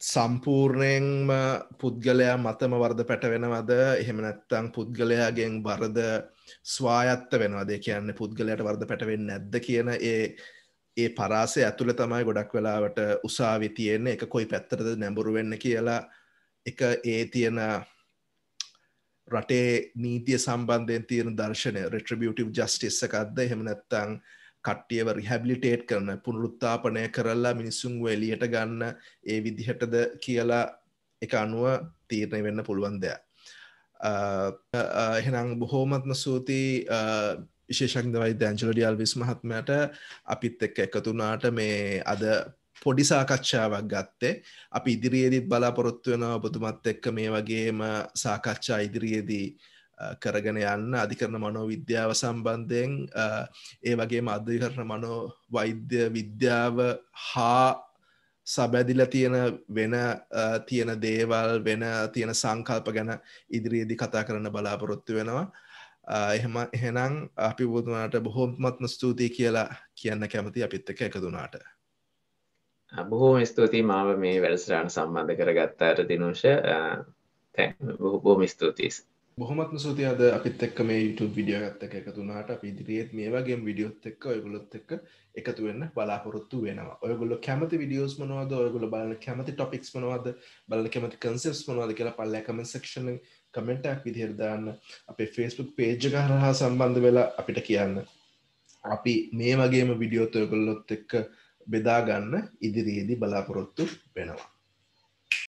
සම්පූර්ණයෙන්ම පුද්ගලයා මතම වර්ධ පැටවෙනවද එහෙම නැත්තං පුද්ගලයාගෙන් වරද ස්වායත්ත වෙනවද කියන්න පුද්ගලයට වර්ධ පැටවෙන් නැද්ද කියන ඒ ඒ පරාසය ඇතුළ තමයි ගොඩක් වෙලාවට උසාවි තියෙන්නේ එක කොයි පැත්තරද නැඹුරු වෙන්න කියලා එක ඒ තියෙන රටේ නීතිය සම්බන්ධයෙන් තියෙන දර්ශනය රෙට්‍රබියටව ජස්ටිස්සකක්ද එහෙම නැත්තං කට්ටියව රිහැබිලිටේට් කරන පුනරුත්තාපනය කරල්ලා මිනිස්සුන් එලියට ගන්න ඒ විදිහටද කියලා එක අනුව තීරණය වෙන්න පුළුවන් දෙයක්. එහෙනම් බොහෝමත්ම සූතියි විශේෂක්දවයි දැංචලඩියල් විස්මහත්මයට අපිත් එක් එකතුනාට මේ අද පොඩි සාකච්ඡාවක් ගත්තේ අපි ඉදිරියේදීත් බලාපොරොත්තු වෙන ඔබතුමත් එක්ක මේ වගේම සාකච්ඡා ඉදිරියේදී කරගෙන යන්න අධිකරන මනෝ විද්‍යාව සම්බන්ධයෙන් ඒ වගේ අධිකරන මනෝ වෛද්‍ය විද්‍යාව හා සබැදිල තියෙන වෙන තියෙන දේවල් වෙන තියෙන සංකල්ප ගැන ඉදිරියේදි කතා කරන්න බලාපොරොත්තු වෙනවා එහෙම එහෙනම් අපි බුදුනාට බොහෝමත්ම ස්තුතියි කියලා කියන්න කැමති අපිත් එක එකදුනාට බොහෝම ස්තුතියි මාව මේ වැඩසරාණ සම්බන්ධ කරගත්තාට දිනුෂ බොහෝ බොහොම ස්තුතියි බොහොමත්ම සූති අද අපිත් එක්ක මේ YouTube විඩියෝ ඇත්තක එකතුනාට අපි ඉදිරියේත් මේ වගේ විඩියෝත් එක්ක ඔයගොල්ලොත් එක්ක එකතු වෙන්න බලාපොරොත්තු වෙනවා. ඔයගොල්ලෝ කැමති වීඩියෝස් මොනවද? ඔයගොල්ලෝ බලන කැමති ටොපික්ස් මොනවද? බලන කැමති කන්සෙප්ට්ස් මොනවද කියලා පල්ලෑ කමෙන්ට් සෙක්ෂන් එකේ කමෙන්ට් එකක් විදිහට දාන්න. අපේ Facebook page එක හරහා සම්බන්ධ වෙලා අපිට කියන්න. අපි මේ වගේම විඩියෝත් ඔයගොල්ලොත් එක්ක බෙදා ගන්න ඉදිරියේදී බලාපොරොත්තු වෙනවා.